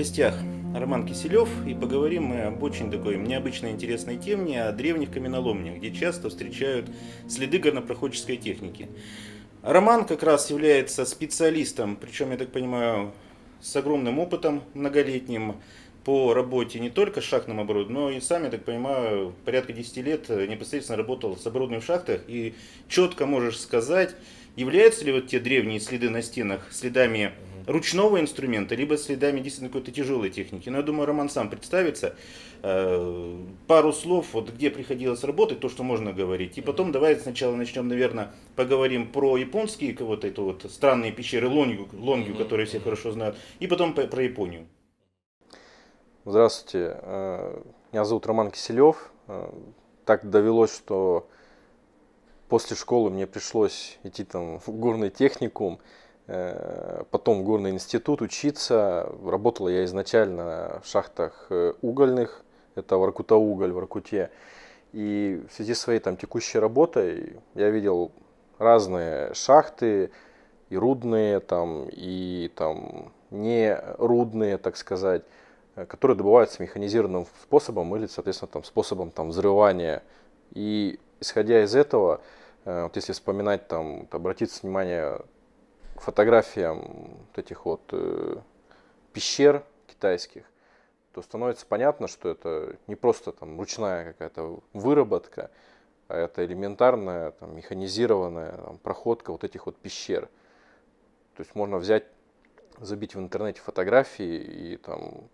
гостях Роман Киселев, и поговорим мы об очень такой необычной интересной теме, о древних каменоломнях, где часто встречают следы горнопроходческой техники. Роман как раз является специалистом, причем, я так понимаю, с огромным опытом многолетним по работе не только с шахтным оборудованием, но и сами, я так понимаю, порядка 10 лет непосредственно работал с оборудованием в шахтах. И четко можешь сказать, являются ли вот те древние следы на стенах следами ручного инструмента, либо следами действительно какой-то тяжелой техники. Но ну, я думаю, Роман сам представится. Э, пару слов, вот где приходилось работать, то, что можно говорить. И потом давай сначала начнем, наверное, поговорим про японские вот это вот странные пещеры Лонгю, Лонгю которые все хорошо знают, и потом про Японию. Здравствуйте, э, меня зовут Роман Киселев. Э, так довелось, что после школы мне пришлось идти там в горный техникум, э, потом в горный институт учиться. Работала я изначально в шахтах угольных, это Воркута-уголь в Воркуте. И в связи со своей там текущей работой я видел разные шахты, и рудные, там, и там не рудные, так сказать. Э, которые добываются механизированным способом или, соответственно, там, способом там, взрывания. И исходя из этого, э, вот если вспоминать, там, обратиться внимание к фотографиям вот этих вот э, пещер китайских, то становится понятно, что это не просто там ручная какая-то выработка, а это элементарная там, механизированная там, проходка вот этих вот пещер. То есть можно взять, забить в интернете фотографии и там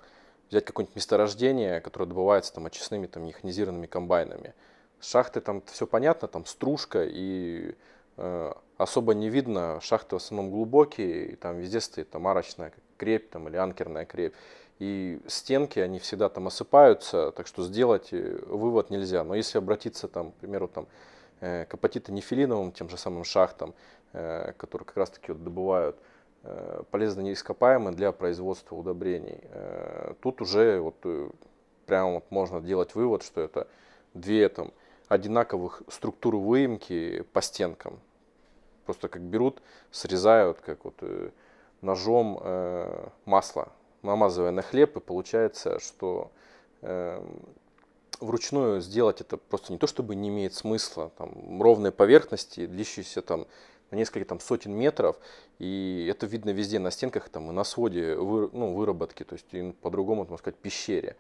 взять какое-нибудь месторождение, которое добывается там очистными там механизированными комбайнами. Шахты там все понятно, там стружка и э, особо не видно, шахты в основном глубокие, и там везде стоит там арочная крепь там, или анкерная крепь. И стенки, они всегда там осыпаются, так что сделать э, вывод нельзя. Но если обратиться, там, к примеру, там, э, к апатитонефилиновым, тем же самым шахтам, э, которые как раз-таки вот добывают, Э, полезные неископаемые для производства удобрений. Э, тут уже вот э, прямо вот можно делать вывод, что это две там, одинаковых структуры выемки по стенкам. Просто как берут, срезают как вот ножом масло, намазывая на хлеб, и получается, что вручную сделать это просто не то чтобы не имеет смысла, там ровные поверхности, длящиеся там на несколько там сотен метров, и это видно везде на стенках там и на своде вы, ну, выработки, то есть по-другому, можно сказать, пещере.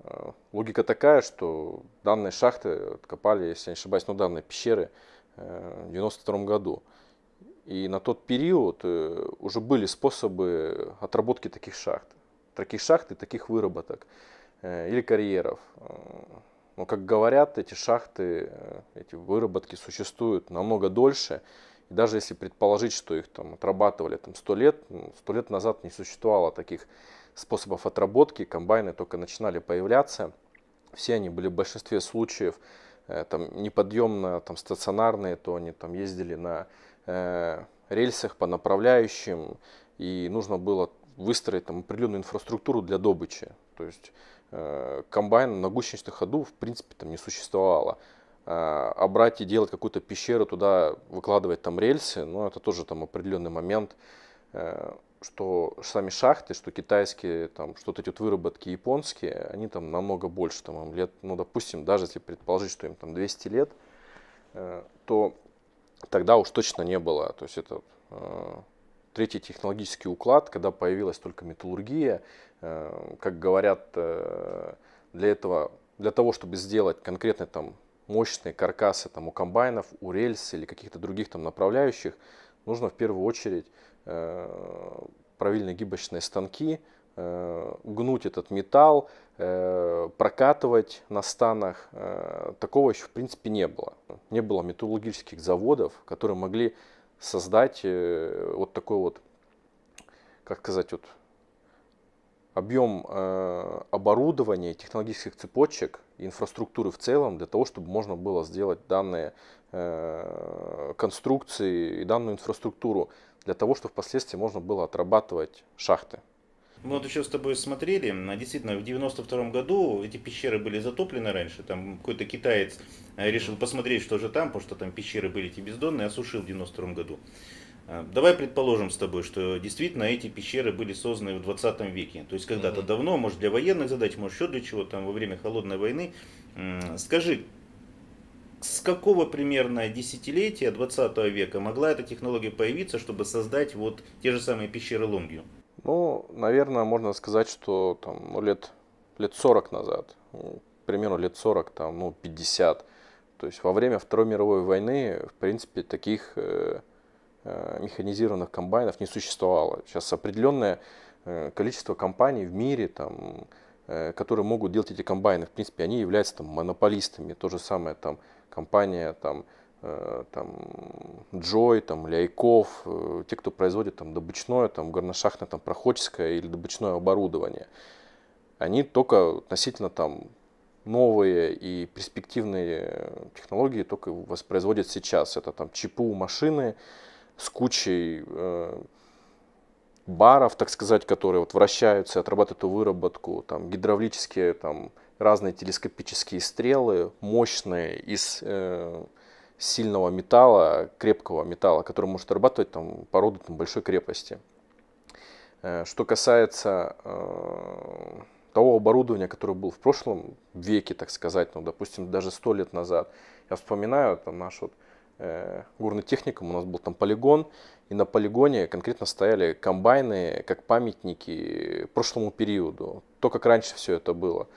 Э, логика такая, что данные шахты откопали, если не ошибаюсь, ну, данные пещеры э, в 92 году. И на тот период э, уже были способы отработки таких шахт, таких шахт и таких выработок или карьеров. Но, как говорят, эти шахты, эти выработки существуют намного дольше, и даже если предположить, что их там отрабатывали там, 100 лет, 100 ну, лет назад не существовало таких способов отработки, комбайны только начинали появляться. Все они были в большинстве случаев э, там, неподъемно там, стационарные, то они там ездили на э, рельсах по направляющим, и нужно было выстроить там, определенную инфраструктуру для добычи. То есть э, комбайна на гусеничном ходу в принципе там не существовало а брать и делать какую-то пещеру, туда выкладывать там рельсы, ну, это тоже там определенный момент, э, что сами шахты, что китайские, там, что-то эти вот выработки японские, они там намного больше, там, им лет, ну, допустим, даже если предположить, что им там 200 лет, э, то тогда уж точно не было, то есть это э, третий технологический уклад, когда появилась только металлургия, как говорят, для этого, для того, чтобы сделать конкретный там мощные каркасы там, у комбайнов, у рельс или каких-то других там направляющих, нужно в первую очередь э, правильно-гибочные станки, э, гнуть этот металл, э, прокатывать на станах. Э, такого еще в принципе не было. Не было металлургических заводов, которые могли создать э, вот такой вот, как сказать, вот объем э, оборудования, технологических цепочек, инфраструктуры в целом, для того, чтобы можно было сделать данные э, конструкции и данную инфраструктуру, для того, чтобы впоследствии можно было отрабатывать шахты. Мы вот еще с тобой смотрели, действительно, в 92 году эти пещеры были затоплены раньше, там какой-то китаец э, решил посмотреть, что же там, потому что там пещеры были эти бездонные, осушил в 92 году. А, давай предположим с тобой, что действительно эти пещеры были созданы в 20 веке, то есть когда-то угу. давно, может для военных задач, может еще для чего там во время холодной войны. Скажи, с какого примерно десятилетия 20 века могла эта технология появиться, чтобы создать вот те же самые пещеры Лонгью? Ну, наверное, можно сказать, что там ну, лет, лет 40 назад, ну, примерно лет 40, там, ну, 50. То есть во время Второй мировой войны, в принципе, таких э, Э, механизированных комбайнов не существовало. Сейчас определенное э, количество компаний в мире, там, э, которые могут делать эти комбайны. В принципе, они являются там, монополистами. То же самое там, компания там, там, Джой, там, Ляйков, те, кто производит там, добычное, там, горношахтное, там, проходческое или добычное оборудование. Они только относительно там, новые и перспективные технологии только воспроизводят сейчас. Это там ЧПУ машины, с кучей э, баров, так сказать, которые вот вращаются, отрабатывают эту выработку, там гидравлические там разные телескопические стрелы, мощные из э, сильного металла, крепкого металла, который может отрабатывать там породу там, большой крепости. Э, что касается э, того оборудования, которое было в прошлом веке, так сказать, ну, допустим, даже сто лет назад, я вспоминаю там наш вот э, Э, горный техникам у нас был там полигон, и на полигоне конкретно стояли комбайны как памятники прошлому периоду, то, как раньше все это было.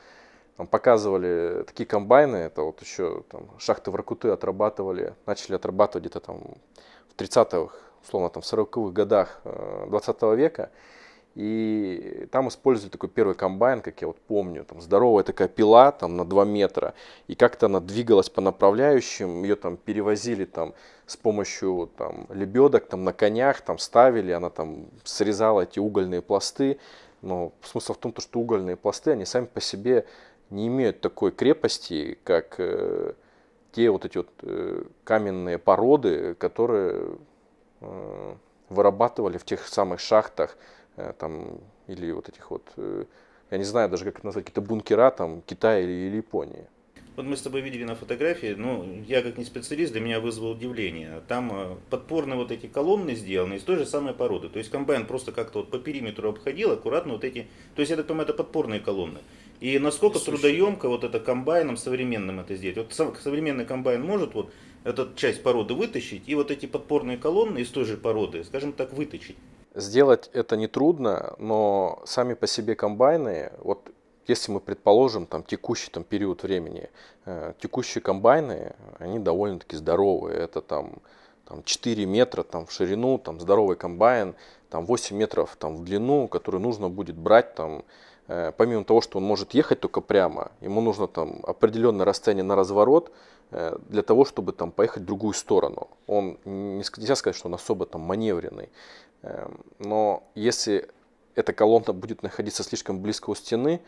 Там показывали такие комбайны, это вот еще там, шахты в Ракуты отрабатывали, начали отрабатывать где-то там в 30-х, условно там в 40-х годах 20 э, века. И там использовали такой первый комбайн, как я вот помню, там здоровая такая пила там на 2 метра, и как-то она двигалась по направляющим, ее там перевозили там с помощью там лебедок там на конях, там ставили, она там срезала эти угольные пласты, но смысл в том, что угольные пласты, они сами по себе не имеют такой крепости, как э, те вот эти вот э, каменные породы, которые э, вырабатывали в тех самых шахтах, Э, там, или вот этих вот, э, я не знаю даже, как это назвать, какие-то бункера там Китая или, или Японии. Вот мы с тобой видели на фотографии, ну, я как не специалист, для меня вызвало удивление. Там э, подпорные вот эти колонны сделаны из той же самой породы. То есть комбайн просто как-то вот по периметру обходил аккуратно вот эти... То есть, я так понимаю, это подпорные колонны. И насколько Слушай. трудоемко вот это комбайном современным это сделать? Вот современный комбайн может вот эту часть породы вытащить и вот эти подпорные колонны из той же породы, скажем так, вытащить. Сделать это нетрудно, но сами по себе комбайны, вот если мы предположим там текущий там период времени, э, текущие комбайны, они довольно-таки здоровые, это там, там 4 метра там в ширину, там здоровый комбайн, там 8 метров там в длину, который нужно будет брать там Э, помимо того, что он может ехать только прямо, ему нужно там определенное расстояние на разворот э, для того, чтобы там поехать в другую сторону. Он, нельзя сказать, что он особо там маневренный, эм, но если эта колонна будет находиться слишком близко у стены,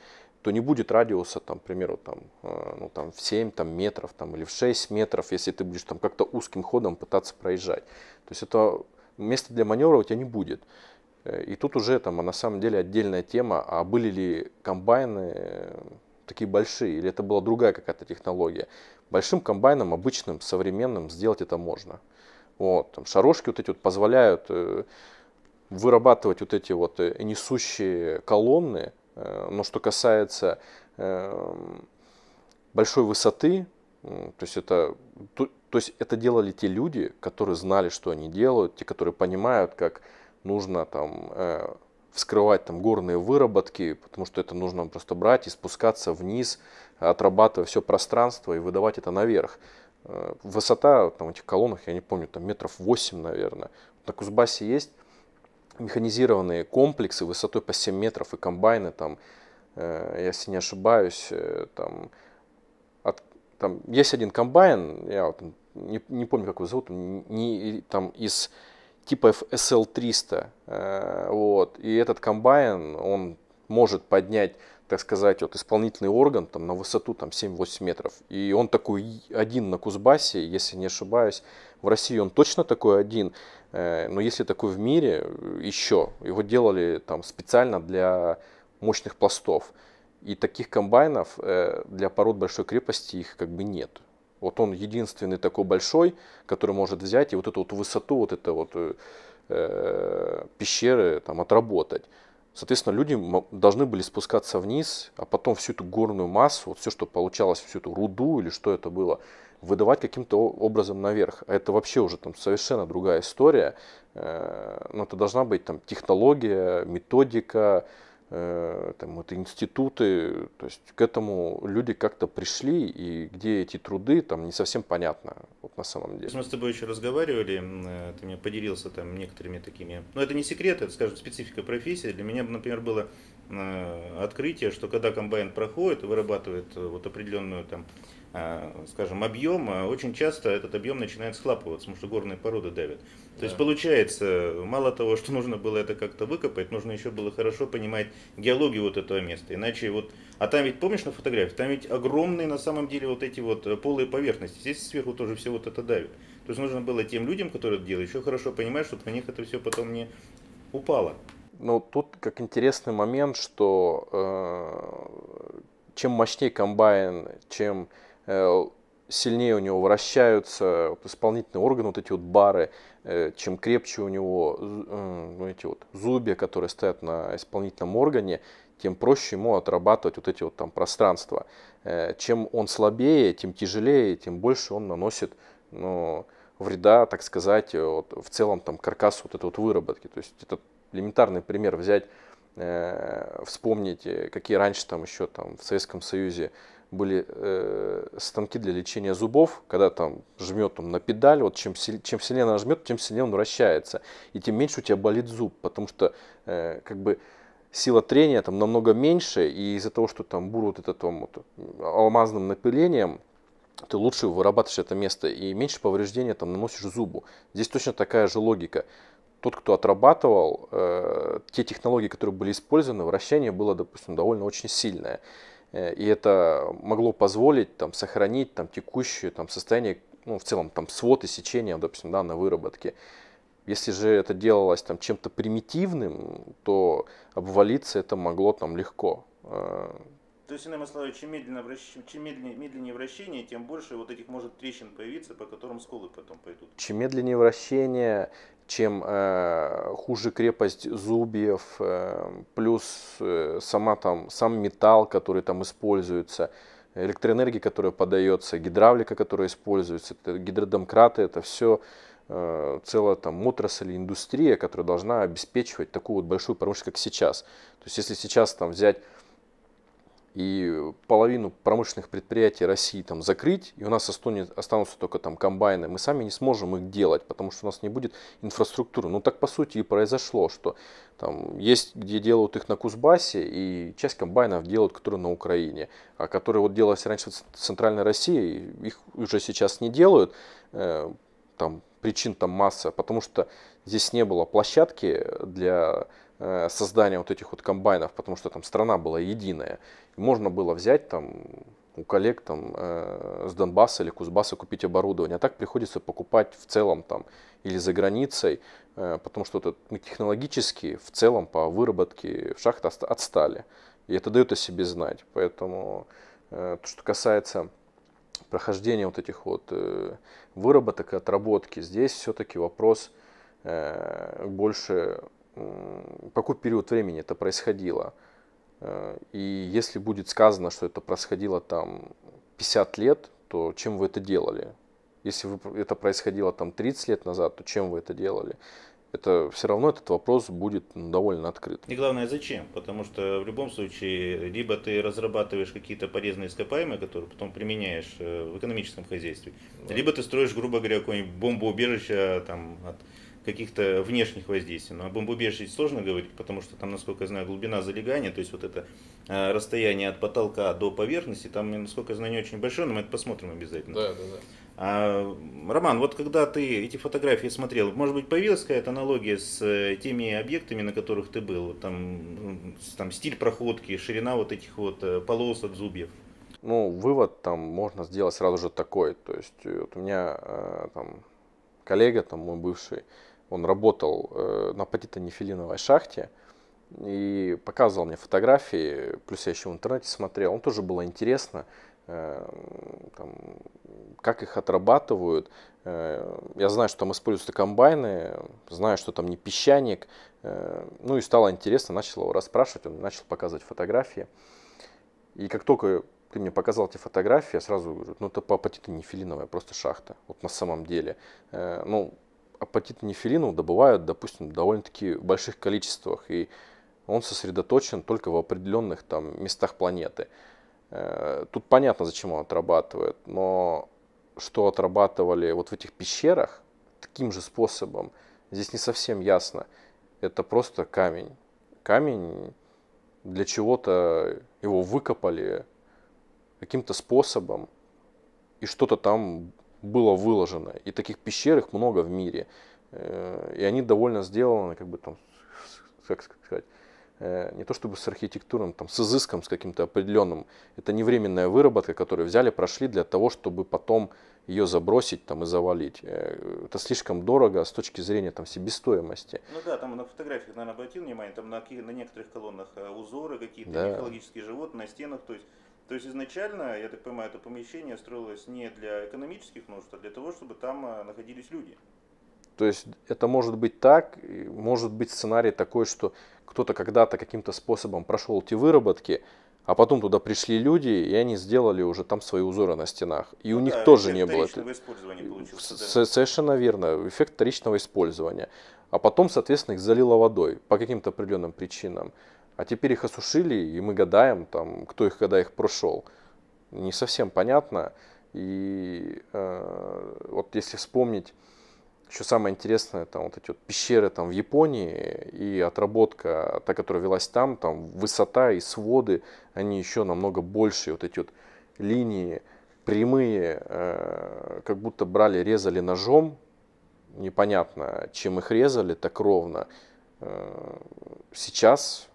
то не будет радиуса, там, к примеру, там, э, ну, там, в 7 там, метров там, или в 6 метров, если ты будешь там как-то узким ходом пытаться проезжать. То есть это место для маневра у тебя не будет. И тут уже там, а на самом деле отдельная тема, а были ли комбайны э, такие большие, или это была другая какая-то технология. Большим комбайном, обычным, современным, сделать это можно. Вот, там, шарошки вот эти вот позволяют э, вырабатывать вот эти вот э, несущие колонны, но что касается большой высоты, то есть это, то, то есть это делали те люди, которые знали, что они делают, те, которые понимают, как нужно там э, вскрывать там горные выработки, потому что это нужно просто брать и спускаться вниз, отрабатывая все пространство и выдавать это наверх. Э, высота там, этих колоннах, я не помню, там метров 8, наверное. На Кузбассе есть механизированные комплексы высотой по 7 метров и комбайны там, э, если не ошибаюсь, э, там, от, там есть один комбайн, я вот, не, не помню, как его зовут, не, там из типа SL300. Э, вот. И этот комбайн, он может поднять так сказать, вот исполнительный орган там, на высоту там, 7-8 метров. И он такой один на Кузбассе, если не ошибаюсь. В России он точно такой один, э, но если такой в мире, э, еще. Его делали там, специально для мощных пластов. И таких комбайнов для пород большой крепости их как бы нет. Вот он единственный такой большой, который может взять и вот эту вот высоту, вот это вот э, э пещеры там отработать. Соответственно, люди должны были спускаться вниз, а потом всю эту горную массу, вот все, что получалось, всю эту руду или что это было, выдавать каким-то образом наверх. А это вообще уже там совершенно другая история. Э, Но ну, это должна быть там технология, методика, Э, там, вот институты, то есть к этому люди как-то пришли, и где эти труды, там не совсем понятно вот на самом деле. Мы с тобой еще разговаривали, э, ты мне поделился там некоторыми такими, ну это не секрет, это, скажем, специфика профессии. Для меня, например, было э, открытие, что когда комбайн проходит, вырабатывает вот определенную там а, скажем, объем, а очень часто этот объем начинает схлапываться, потому что горные породы давят. То да. есть получается, мало того, что нужно было это как-то выкопать, нужно еще было хорошо понимать геологию вот этого места. Иначе вот, а там ведь, помнишь на фотографии, там ведь огромные на самом деле вот эти вот э, полые поверхности. Здесь сверху тоже все вот это давит. То есть нужно было тем людям, которые это делают, еще хорошо понимать, чтобы на них это все потом не упало. Ну, тут как интересный момент, что э, чем мощнее комбайн, чем Э, сильнее у него вращаются исполнительные органы, вот эти вот бары, э, чем крепче у него ну, эти вот зубья, которые стоят на исполнительном органе, тем проще ему отрабатывать вот эти вот там пространства. Э, чем он слабее, тем тяжелее, тем больше он наносит ну, вреда, так сказать, вот, в целом там каркасу вот этой вот выработки. То есть это элементарный пример взять, вспомнить, какие раньше там еще там в Советском Союзе были э, станки для лечения зубов, когда там жмет он на педаль, вот чем, чем сильнее она жмет, тем сильнее он вращается, и тем меньше у тебя болит зуб, потому что э, как бы сила трения там намного меньше, и из-за того, что там бур вот это там вот, алмазным напылением, ты лучше вырабатываешь это место и меньше повреждения там наносишь зубу. Здесь точно такая же логика. Тот, кто отрабатывал, э, те технологии, которые были использованы, вращение было, допустим, довольно очень сильное. Э, и это могло позволить там, сохранить там, текущее там, состояние, ну, в целом, там, свод и сечение, допустим, да, на выработке. Если же это делалось там, чем-то примитивным, то обвалиться это могло там, легко. Э, то есть, иными словами, чем, медленно вращ... чем медленнее, медленнее вращение, тем больше вот этих может трещин появиться, по которым сколы потом пойдут. Чем медленнее вращение, чем э, хуже крепость зубьев, э, плюс э, сама, там, сам металл, который там используется, электроэнергия, которая подается, гидравлика, которая используется, это гидродомкраты, это все э, целая там отрасль, индустрия, которая должна обеспечивать такую вот большую промышленность, как сейчас. То есть если сейчас там взять и половину промышленных предприятий России там закрыть, и у нас останутся только там комбайны, мы сами не сможем их делать, потому что у нас не будет инфраструктуры. Ну так по сути и произошло, что там есть где делают их на Кузбассе, и часть комбайнов делают, которые на Украине, а которые вот делались раньше в Центральной России, их уже сейчас не делают, э, там причин там масса, потому что здесь не было площадки для э, создания вот этих вот комбайнов, потому что там страна была единая. Можно было взять там у коллег там, э, с Донбасса или Кузбасса купить оборудование. А так приходится покупать в целом там, или за границей, э, потому что это, мы ну, технологически в целом по выработке в шахтах отстали. И это дает о себе знать. Поэтому э, то, что касается прохождения вот этих вот э, выработок и отработки, здесь все-таки вопрос э, больше, э, какой период времени это происходило. Э, и если будет сказано, что это происходило там 50 лет, то чем вы это делали? Если вы, это происходило там 30 лет назад, то чем вы это делали? Это все равно этот вопрос будет ну, довольно открыт. И главное, зачем? Потому что в любом случае, либо ты разрабатываешь какие-то полезные ископаемые, которые потом применяешь э, в экономическом хозяйстве, да. либо ты строишь, грубо говоря, какое-нибудь бомбоубежище э, там, от каких-то внешних воздействий. Но об бомбоубежище сложно говорить, потому что там, насколько я знаю, глубина залегания, то есть вот это э, расстояние от потолка до поверхности, там, насколько я знаю, не очень большое, но мы это посмотрим обязательно. Да, да, да. А, Роман, вот когда ты эти фотографии смотрел, может быть, появилась какая-то аналогия с э, теми объектами, на которых ты был? там, там стиль проходки, ширина вот этих вот э, полосок, зубьев? Ну, вывод там можно сделать сразу же такой. То есть вот у меня там коллега, там мой бывший, он работал э, на патитонефилиновой шахте и показывал мне фотографии, плюс я еще в интернете смотрел. Он тоже было интересно, э, там, как их отрабатывают. Э, я знаю, что там используются комбайны, знаю, что там не песчаник. Э, ну и стало интересно, начал его расспрашивать, он начал показывать фотографии. И как только ты мне показал эти фотографии, я сразу говорю, ну это по апатиту не филиновая, просто шахта, вот на самом деле. Э, ну, апатит нефилину добывают, допустим, довольно-таки в больших количествах, и он сосредоточен только в определенных там местах планеты. Э, тут понятно, зачем он отрабатывает, но что отрабатывали вот в этих пещерах таким же способом, здесь не совсем ясно. Это просто камень. Камень для чего-то его выкопали каким-то способом, и что-то там было выложено. И таких пещер их много в мире. Э, и они довольно сделаны, как бы там, как сказать, э, не то чтобы с архитектурным, там, с изыском, с каким-то определенным. Это не временная выработка, которую взяли, прошли для того, чтобы потом ее забросить там, и завалить. Э, это слишком дорого с точки зрения там, себестоимости. Ну да, там на фотографиях, наверное, обратил внимание, там на, на некоторых колоннах узоры какие-то, да. мифологические животные на стенах, то есть то есть изначально, я так понимаю, это помещение строилось не для экономических нужд, а для того, чтобы там э, находились люди. То есть это может быть так, может быть сценарий такой, что кто-то когда-то каким-то способом прошел эти выработки, а потом туда пришли люди, и они сделали уже там свои узоры на стенах. И ну у да, них тоже не было. Э, получился, Совершенно верно. Эффект вторичного использования. А потом, соответственно, их залило водой по каким-то определенным причинам. А теперь их осушили, и мы гадаем, там, кто их когда их прошел. Не совсем понятно. И э, вот если вспомнить, еще самое интересное, там вот эти вот пещеры там в Японии и отработка, та, которая велась там, там высота и своды, они еще намного больше, вот эти вот линии прямые, э, как будто брали, резали ножом, непонятно, чем их резали так ровно. Э, сейчас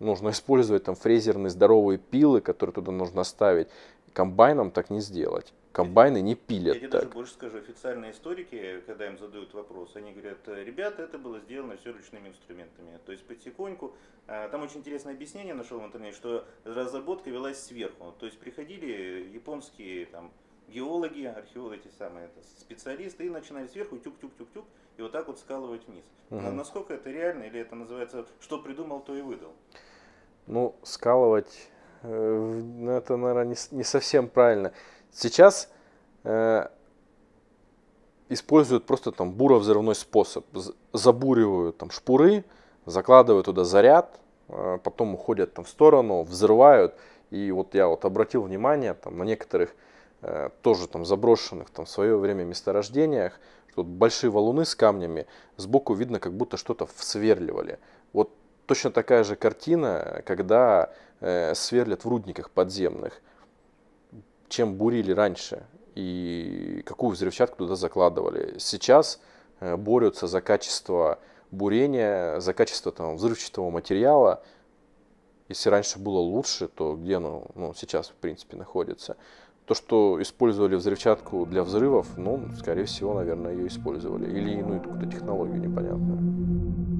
нужно использовать там фрезерные здоровые пилы, которые туда нужно ставить. Комбайном так не сделать. Комбайны не пилят Я тебе так. даже больше скажу, официальные историки, когда им задают вопрос, они говорят, э, ребята, это было сделано все ручными инструментами. То есть потихоньку, э, там очень интересное объяснение нашел в интернете, что разработка велась сверху. То есть приходили японские там, геологи, археологи, эти самые это, специалисты, и начинали сверху тюк-тюк-тюк-тюк, и вот так вот скалывать вниз. Угу. насколько это реально, или это называется, что придумал, то и выдал? Ну, скалывать, э, ну, это, наверное, не, не совсем правильно. Сейчас э, используют просто там буровзрывной способ. Забуривают там шпуры, закладывают туда заряд, э, потом уходят там в сторону, взрывают. И вот я вот обратил внимание там на некоторых Э, тоже там заброшенных там в свое время месторождениях, что большие валуны с камнями, сбоку видно, как будто что-то всверливали. Вот точно такая же картина, когда э, сверлят в рудниках подземных, чем бурили раньше и какую взрывчатку туда закладывали. Сейчас э, борются за качество бурения, за качество там, взрывчатого материала. Если раньше было лучше, то где оно ну, сейчас, в принципе, находится. То, что использовали взрывчатку для взрывов, ну, скорее всего, наверное, ее использовали. Или иную какую-то технологию непонятную.